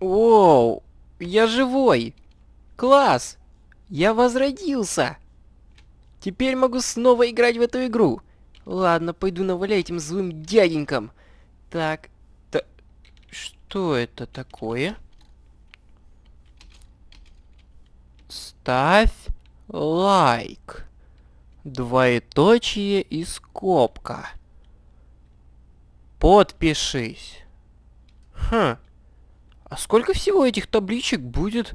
Оу, я живой! Класс! Я возродился! Теперь могу снова играть в эту игру. Ладно, пойду наваляй этим злым дяденькам. Так, та... что это такое? Ставь лайк. Двоеточие и скобка. Подпишись. Хм. А сколько всего этих табличек будет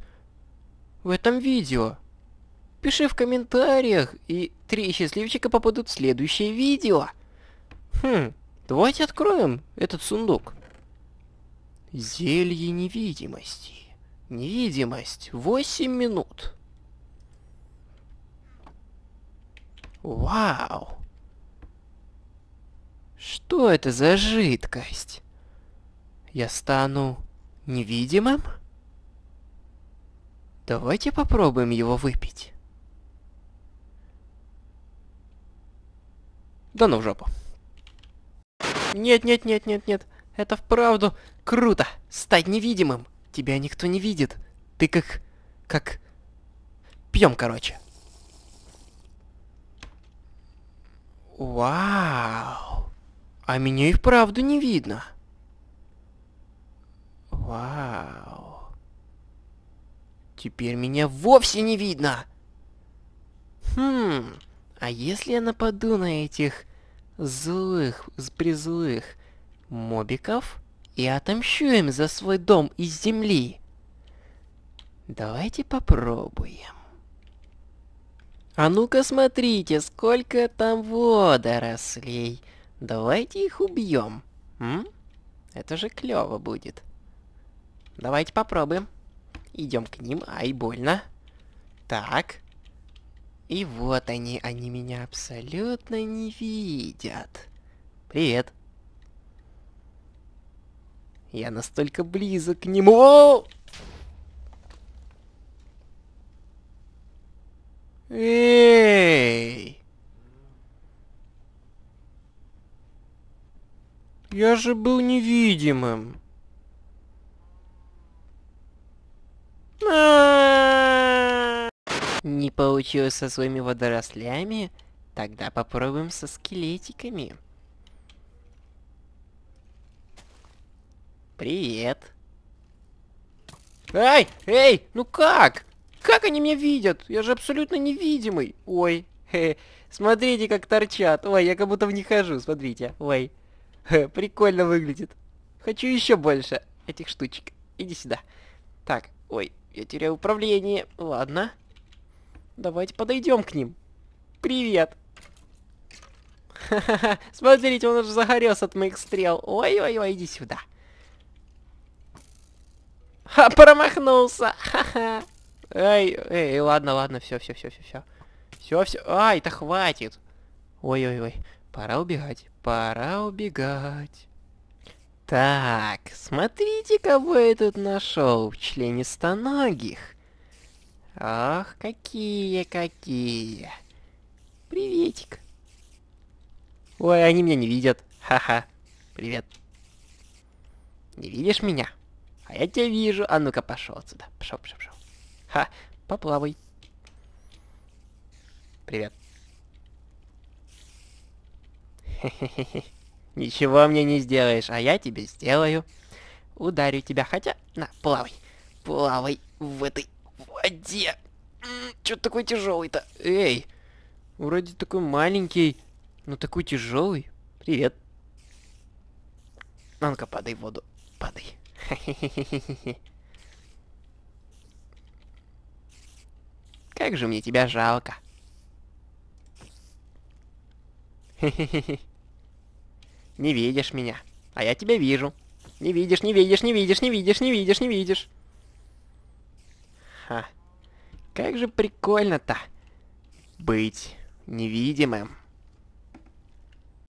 в этом видео? Пиши в комментариях, и три счастливчика попадут в следующее видео. Хм, давайте откроем этот сундук. Зелье невидимости. Невидимость. 8 минут. Вау. Что это за жидкость? Я стану невидимым? Давайте попробуем его выпить. Да ну в жопу. Нет, нет, нет, нет, нет. Это вправду круто. Стать невидимым. Тебя никто не видит. Ты как... как... Пьем, короче. Вау. А меня и вправду не видно. Вау. Теперь меня вовсе не видно. Хм, а если я нападу на этих злых, призлых мобиков и отомщу им за свой дом из земли? Давайте попробуем. А ну-ка смотрите, сколько там водорослей. Давайте их убьем. М? Это же клево будет. Давайте попробуем. Идем к ним. Ай, больно. Так. И вот они, они меня абсолютно не видят. Привет. Я настолько близок к нему. Эй! Я же был невидимым. М-м-м. Не получилось со своими водорослями? Тогда попробуем со скелетиками. Привет. Эй, эй, ну как? Как они меня видят? Я же абсолютно невидимый. Ой, хе, смотрите, как торчат. Ой, я как будто в них хожу, смотрите. Ой, хе, прикольно выглядит. Хочу еще больше этих штучек. Иди сюда. Так, ой, я теряю управление. Ладно. Давайте подойдем к ним. Привет. Смотрите, он уже загорелся от моих стрел. Ой-ой-ой, иди сюда. Ха, промахнулся. Эй, эй, ладно, ладно, все, все, все, все, все. Все, все. Ай, это хватит. Ой-ой-ой. Пора убегать. Пора убегать. Так, смотрите, кого я тут нашел, в членистоногих. Ах, какие, какие. Приветик. Ой, они меня не видят. Ха-ха. Привет. Не видишь меня? А я тебя вижу. А ну-ка, пошел отсюда. Пошел, пошел, пошел. Ха, поплавай. Привет. Хе-хе-хе. Ничего мне не сделаешь, а я тебе сделаю. Ударю тебя, хотя... На, плавай. Плавай в этой воде. Чё такой тяжелый-то? Эй, вроде такой маленький, но такой тяжелый. Привет. А ну-ка, падай в воду. Падай. Как же мне тебя жалко. Хе-хе-хе. Не видишь меня. А я тебя вижу. Не видишь, не видишь, не видишь, не видишь, не видишь, не видишь. Ха. Как же прикольно-то быть невидимым.